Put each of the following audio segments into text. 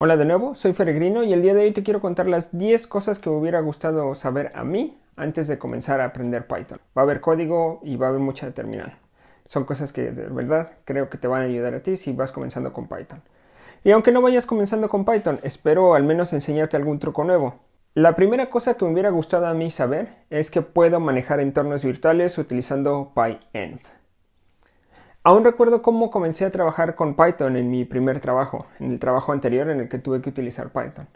Hola de nuevo, soy Feregrino y el día de hoy te quiero contar las 10 cosas que me hubiera gustado saber a mí antes de comenzar a aprender Python. Va a haber código y va a haber mucha terminal. Son cosas que de verdad creo que te van a ayudar a ti si vas comenzando con Python. Y aunque no vayas comenzando con Python, espero al menos enseñarte algún truco nuevo. La primera cosa que me hubiera gustado a mí saber es que puedo manejar entornos virtuales utilizando PyEnv. Aún recuerdo cómo comencé a trabajar con Python en mi primer trabajo, en el trabajo anterior en el que tuve que utilizar Python.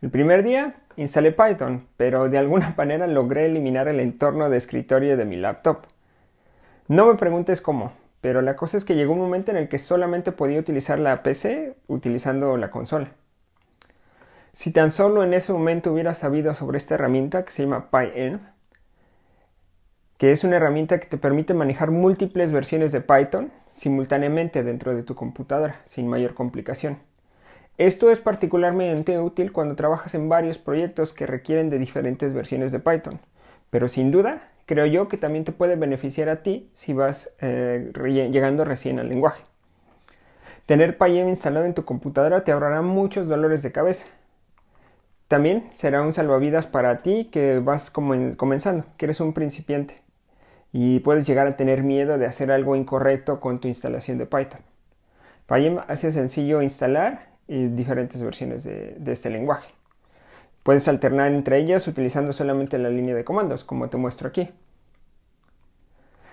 El primer día instalé Python, pero de alguna manera logré eliminar el entorno de escritorio de mi laptop. No me preguntes cómo, pero la cosa es que llegó un momento en el que solamente podía utilizar la PC utilizando la consola. Si tan solo en ese momento hubiera sabido sobre esta herramienta que se llama PyEnv, que es una herramienta que te permite manejar múltiples versiones de Python simultáneamente dentro de tu computadora, sin mayor complicación. Esto es particularmente útil cuando trabajas en varios proyectos que requieren de diferentes versiones de Python, pero sin duda creo yo que también te puede beneficiar a ti si vas eh, llegando recién al lenguaje. Tener Python instalado en tu computadora te ahorrará muchos dolores de cabeza. También será un salvavidas para ti que vas comenzando, que eres un principiante y puedes llegar a tener miedo de hacer algo incorrecto con tu instalación de Python. Pym hace sencillo instalar eh, diferentes versiones de, este lenguaje. Puedes alternar entre ellas utilizando solamente la línea de comandos, como te muestro aquí.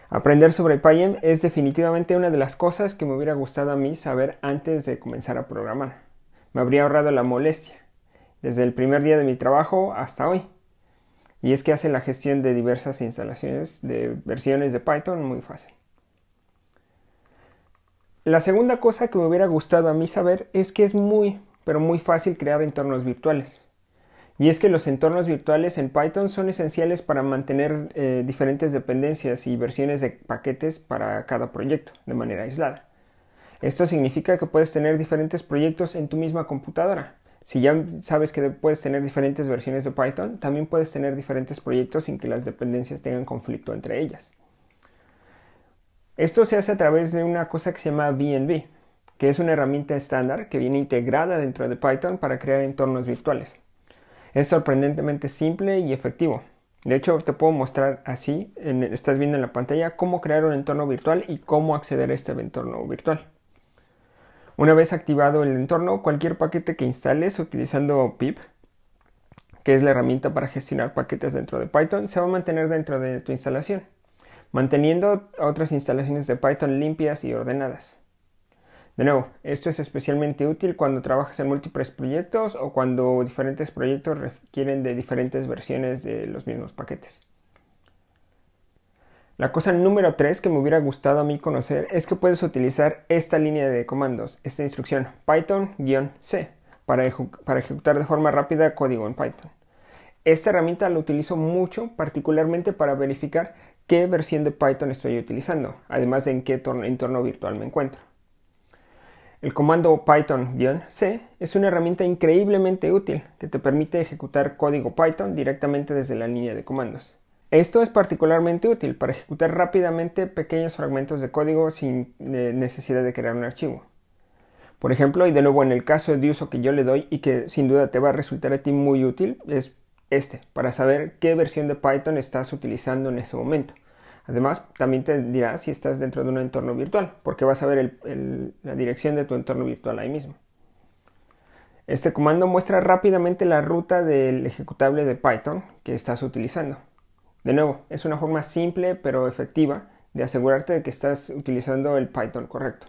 Aprender sobre Pym es definitivamente una de las cosas que me hubiera gustado a mí saber antes de comenzar a programar. Me habría ahorrado la molestia, desde el primer día de mi trabajo hasta hoy y es que hace la gestión de diversas instalaciones de versiones de Python muy fácil. La segunda cosa que me hubiera gustado a mí saber es que es muy, pero muy fácil crear entornos virtuales. Y es que los entornos virtuales en Python son esenciales para mantener eh, diferentes dependencias y versiones de paquetes para cada proyecto de manera aislada. Esto significa que puedes tener diferentes proyectos en tu misma computadora, si ya sabes que puedes tener diferentes versiones de Python, también puedes tener diferentes proyectos sin que las dependencias tengan conflicto entre ellas. Esto se hace a través de una cosa que se llama BNB, que es una herramienta estándar que viene integrada dentro de Python para crear entornos virtuales. Es sorprendentemente simple y efectivo. De hecho, te puedo mostrar así, estás viendo en la pantalla, cómo crear un entorno virtual y cómo acceder a este entorno virtual. Una vez activado el entorno, cualquier paquete que instales utilizando pip, que es la herramienta para gestionar paquetes dentro de Python, se va a mantener dentro de tu instalación, manteniendo otras instalaciones de Python limpias y ordenadas. De nuevo, esto es especialmente útil cuando trabajas en múltiples proyectos o cuando diferentes proyectos requieren de diferentes versiones de los mismos paquetes. La cosa número 3 que me hubiera gustado a mí conocer es que puedes utilizar esta línea de comandos, esta instrucción Python-C, para, para ejecutar de forma rápida código en Python. Esta herramienta la utilizo mucho, particularmente para verificar qué versión de Python estoy utilizando, además de en qué entorno virtual me encuentro. El comando Python-C es una herramienta increíblemente útil que te permite ejecutar código Python directamente desde la línea de comandos. Esto es particularmente útil para ejecutar rápidamente pequeños fragmentos de código sin eh, necesidad de crear un archivo. Por ejemplo, y de nuevo en el caso de uso que yo le doy y que sin duda te va a resultar a ti muy útil, es este, para saber qué versión de Python estás utilizando en ese momento. Además, también te dirá si estás dentro de un entorno virtual, porque vas a ver la dirección de tu entorno virtual ahí mismo. Este comando muestra rápidamente la ruta del ejecutable de Python que estás utilizando. De nuevo, es una forma simple pero efectiva de asegurarte de que estás utilizando el Python correcto.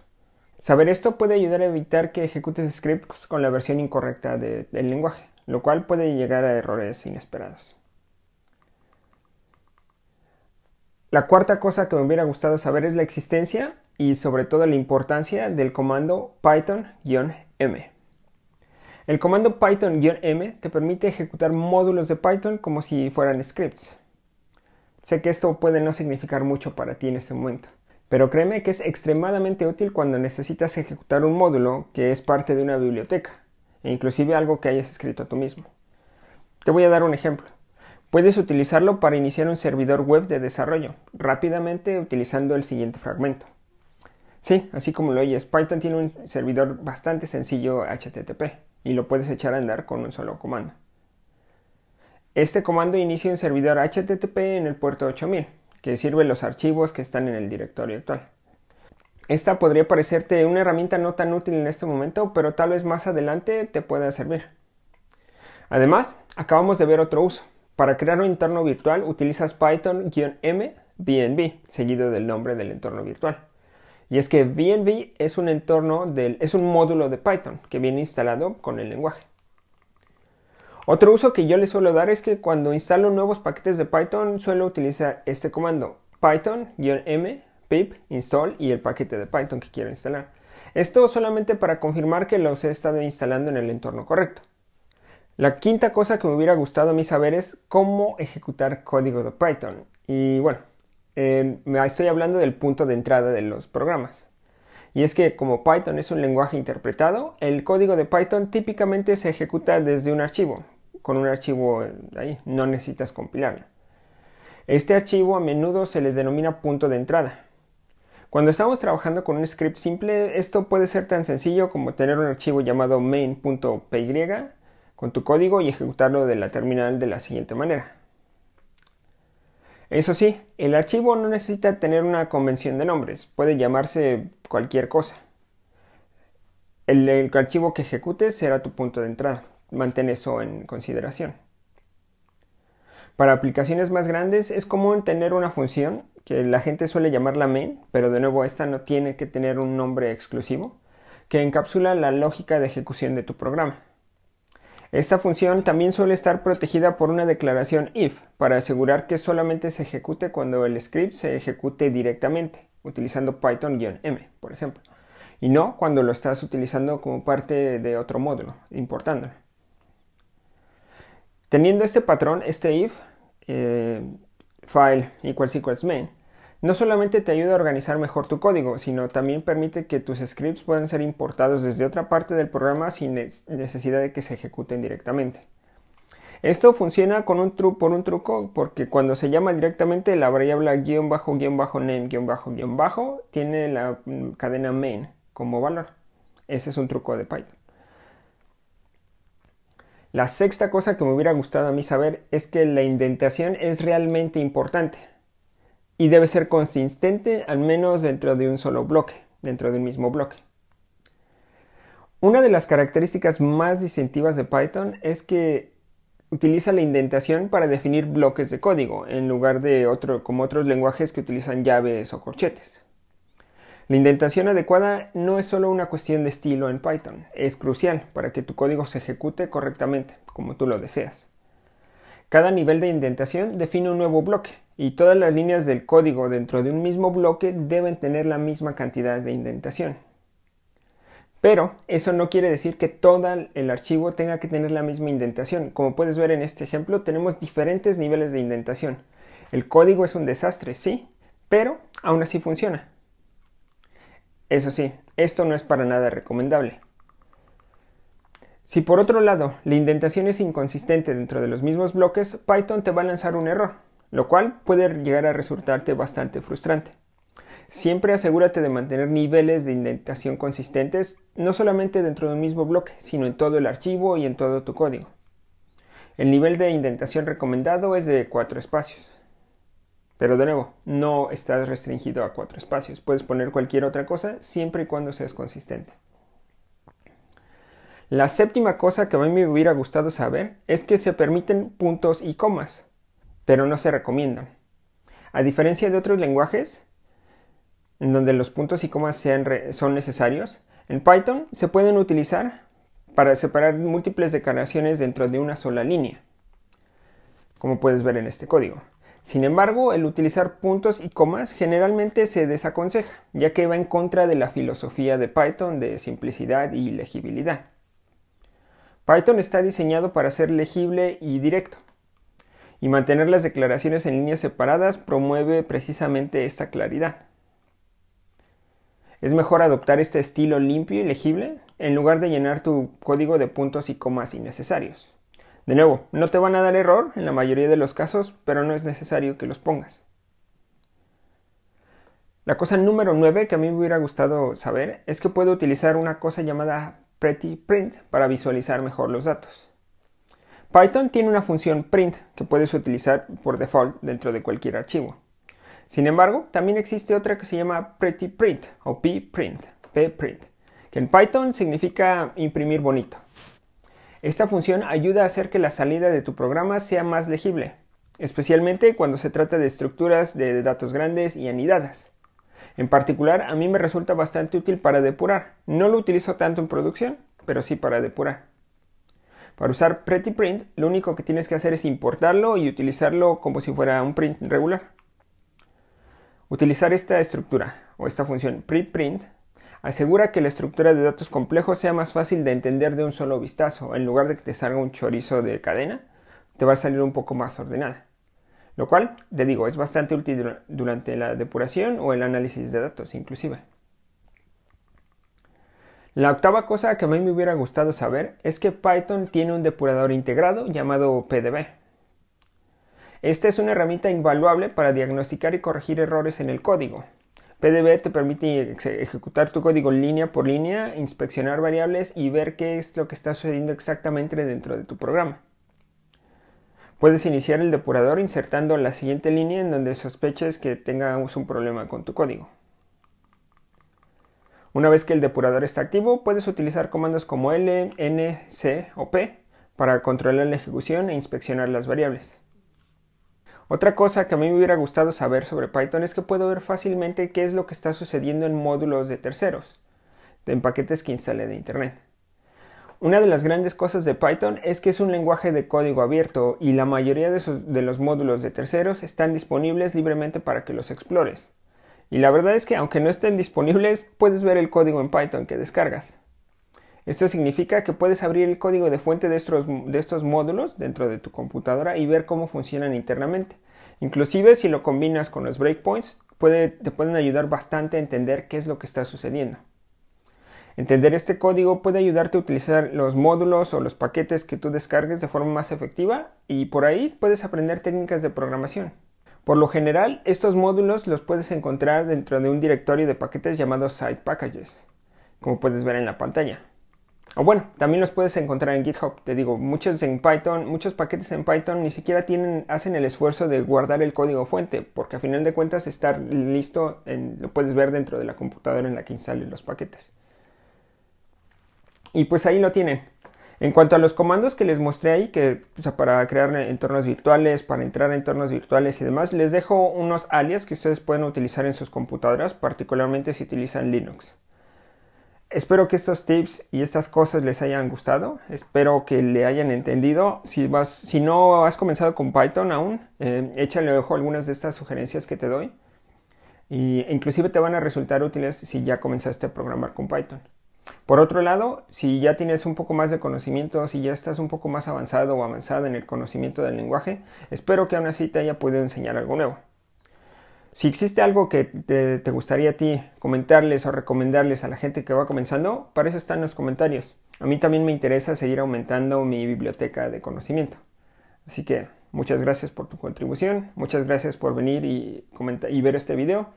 Saber esto puede ayudar a evitar que ejecutes scripts con la versión incorrecta del lenguaje, lo cual puede llegar a errores inesperados. La cuarta cosa que me hubiera gustado saber es la existencia y sobre todo la importancia del comando python-m. El comando python-m te permite ejecutar módulos de Python como si fueran scripts. Sé que esto puede no significar mucho para ti en este momento, pero créeme que es extremadamente útil cuando necesitas ejecutar un módulo que es parte de una biblioteca, e inclusive algo que hayas escrito tú mismo. Te voy a dar un ejemplo. Puedes utilizarlo para iniciar un servidor web de desarrollo, rápidamente utilizando el siguiente fragmento. Sí, así como lo oyes, Python tiene un servidor bastante sencillo HTTP y lo puedes echar a andar con un solo comando. Este comando inicia un servidor HTTP en el puerto 8000, que sirve los archivos que están en el directorio actual. Esta podría parecerte una herramienta no tan útil en este momento, pero tal vez más adelante te pueda servir. Además, acabamos de ver otro uso. Para crear un entorno virtual utilizas Python-m BNB, seguido del nombre del entorno virtual. Y es que BNB es un entorno del, es un módulo de Python que viene instalado con el lenguaje. Otro uso que yo le suelo dar es que cuando instalo nuevos paquetes de Python suelo utilizar este comando python-m pip install y el paquete de Python que quiero instalar. Esto solamente para confirmar que los he estado instalando en el entorno correcto. La quinta cosa que me hubiera gustado a mí saber es cómo ejecutar código de Python. Y bueno, eh, estoy hablando del punto de entrada de los programas y es que como Python es un lenguaje interpretado, el código de Python típicamente se ejecuta desde un archivo. Con un archivo ahí no necesitas compilarlo. Este archivo a menudo se le denomina punto de entrada. Cuando estamos trabajando con un script simple, esto puede ser tan sencillo como tener un archivo llamado main.py con tu código y ejecutarlo de la terminal de la siguiente manera. Eso sí, el archivo no necesita tener una convención de nombres, puede llamarse cualquier cosa. El, archivo que ejecutes será tu punto de entrada, mantén eso en consideración. Para aplicaciones más grandes es común tener una función que la gente suele llamarla main, pero de nuevo esta no tiene que tener un nombre exclusivo, que encapsula la lógica de ejecución de tu programa. Esta función también suele estar protegida por una declaración if para asegurar que solamente se ejecute cuando el script se ejecute directamente, utilizando Python-m, por ejemplo, y no cuando lo estás utilizando como parte de otro módulo, importándolo. Teniendo este patrón, este if, eh, file equals equals main, no solamente te ayuda a organizar mejor tu código, sino también permite que tus scripts puedan ser importados desde otra parte del programa sin necesidad de que se ejecuten directamente. Esto funciona con un por un truco porque cuando se llama directamente la variable guión bajo guión bajo name guión bajo guión bajo tiene la mm, cadena main como valor. Ese es un truco de Python. La sexta cosa que me hubiera gustado a mí saber es que la indentación es realmente importante y debe ser consistente al menos dentro de un solo bloque, dentro del mismo bloque. Una de las características más distintivas de Python es que utiliza la indentación para definir bloques de código, en lugar de otro, como otros lenguajes que utilizan llaves o corchetes. La indentación adecuada no es solo una cuestión de estilo en Python, es crucial para que tu código se ejecute correctamente, como tú lo deseas. Cada nivel de indentación define un nuevo bloque, y todas las líneas del código dentro de un mismo bloque deben tener la misma cantidad de indentación. Pero eso no quiere decir que todo el archivo tenga que tener la misma indentación. Como puedes ver en este ejemplo, tenemos diferentes niveles de indentación. El código es un desastre, sí, pero aún así funciona. Eso sí, esto no es para nada recomendable. Si por otro lado la indentación es inconsistente dentro de los mismos bloques, Python te va a lanzar un error lo cual puede llegar a resultarte bastante frustrante. Siempre asegúrate de mantener niveles de indentación consistentes, no solamente dentro de un mismo bloque, sino en todo el archivo y en todo tu código. El nivel de indentación recomendado es de cuatro espacios. Pero de nuevo, no estás restringido a cuatro espacios, puedes poner cualquier otra cosa siempre y cuando seas consistente. La séptima cosa que a mí me hubiera gustado saber es que se permiten puntos y comas pero no se recomienda. A diferencia de otros lenguajes, en donde los puntos y comas sean son necesarios, en Python se pueden utilizar para separar múltiples declaraciones dentro de una sola línea, como puedes ver en este código. Sin embargo, el utilizar puntos y comas generalmente se desaconseja, ya que va en contra de la filosofía de Python de simplicidad y legibilidad. Python está diseñado para ser legible y directo, y mantener las declaraciones en líneas separadas promueve precisamente esta claridad. Es mejor adoptar este estilo limpio y legible en lugar de llenar tu código de puntos y comas innecesarios. De nuevo, no te van a dar error en la mayoría de los casos, pero no es necesario que los pongas. La cosa número 9 que a mí me hubiera gustado saber es que puedo utilizar una cosa llamada Pretty Print para visualizar mejor los datos. Python tiene una función print que puedes utilizar por default dentro de cualquier archivo. Sin embargo, también existe otra que se llama Pretty Print o pprint, pprint, que en Python significa imprimir bonito. Esta función ayuda a hacer que la salida de tu programa sea más legible, especialmente cuando se trata de estructuras de datos grandes y anidadas. En particular, a mí me resulta bastante útil para depurar. No lo utilizo tanto en producción, pero sí para depurar. Para usar Pretty Print, lo único que tienes que hacer es importarlo y utilizarlo como si fuera un print regular. Utilizar esta estructura o esta función PrettyPrint, asegura que la estructura de datos complejos sea más fácil de entender de un solo vistazo. En lugar de que te salga un chorizo de cadena, te va a salir un poco más ordenada. Lo cual, te digo, es bastante útil durante la depuración o el análisis de datos inclusive. La octava cosa que a mí me hubiera gustado saber es que Python tiene un depurador integrado llamado PDB. Esta es una herramienta invaluable para diagnosticar y corregir errores en el código. PDB te permite ejecutar tu código línea por línea, inspeccionar variables y ver qué es lo que está sucediendo exactamente dentro de tu programa. Puedes iniciar el depurador insertando la siguiente línea en donde sospeches que tengamos un problema con tu código. Una vez que el depurador está activo, puedes utilizar comandos como L, N, C o P para controlar la ejecución e inspeccionar las variables. Otra cosa que a mí me hubiera gustado saber sobre Python es que puedo ver fácilmente qué es lo que está sucediendo en módulos de terceros, en paquetes que instale de Internet. Una de las grandes cosas de Python es que es un lenguaje de código abierto y la mayoría de, de los módulos de terceros están disponibles libremente para que los explores. Y la verdad es que aunque no estén disponibles, puedes ver el código en Python que descargas. Esto significa que puedes abrir el código de fuente de estos, módulos dentro de tu computadora y ver cómo funcionan internamente. Inclusive si lo combinas con los breakpoints, te pueden ayudar bastante a entender qué es lo que está sucediendo. Entender este código puede ayudarte a utilizar los módulos o los paquetes que tú descargues de forma más efectiva y por ahí puedes aprender técnicas de programación. Por lo general, estos módulos los puedes encontrar dentro de un directorio de paquetes llamado Site Packages, como puedes ver en la pantalla. O bueno, también los puedes encontrar en GitHub. Te digo, muchos en Python, muchos paquetes en Python ni siquiera hacen el esfuerzo de guardar el código fuente, porque a final de cuentas estar listo, en, lo puedes ver dentro de la computadora en la que instalen los paquetes. Y pues ahí lo tienen. En cuanto a los comandos que les mostré ahí, que para crear entornos virtuales, para entrar a entornos virtuales y demás, les dejo unos alias que ustedes pueden utilizar en sus computadoras, particularmente si utilizan Linux. Espero que estos tips y estas cosas les hayan gustado, espero que le hayan entendido. Si, no has comenzado con Python aún, eh, échale ojo algunas de estas sugerencias que te doy. Y inclusive te van a resultar útiles si ya comenzaste a programar con Python. Por otro lado, si ya tienes un poco más de conocimiento, si ya estás un poco más avanzado o avanzada en el conocimiento del lenguaje, espero que aún así te haya podido enseñar algo nuevo. Si existe algo que te, gustaría a ti comentarles o recomendarles a la gente que va comenzando, para eso en los comentarios. A mí también me interesa seguir aumentando mi biblioteca de conocimiento. Así que muchas gracias por tu contribución, muchas gracias por venir y, y ver este video.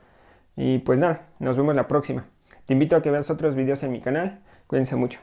Y pues nada, nos vemos la próxima. Te invito a que veas otros videos en mi canal. Cuídense mucho.